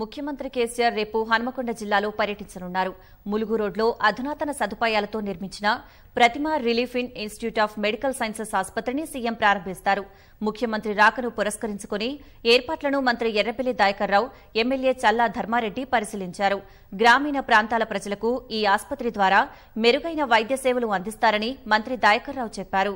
ముఖ్యమంత్రి కేసీఆర్ రేపు హనుమకొండ జిల్లాలో పర్యటించనున్నారు ములుగు రోడ్లో అధునాతన సదుపాయాలతో నిర్మించిన Prathima relief in institute of medical sciences ఆసుపత్రిని సీఎం ప్రారంభిస్తారు ముఖ్యమంత్రి రాకను పురస్కరించుకుని ఏర్పాట్లను మంత్రి ఎర్రపల్లి దాయకర్రావు ఎమ్మెల్యే చల్లా ధర్మారెడ్డి పరిశీలించారు గ్రామీణ ప్రాంతాల ప్రజలకు ఈ ఆసుపత్రి ద్వారా మెరుగైన వైద్య సేవలు అందిస్తారని మంత్రి దాయకర్రావు చెప్పారు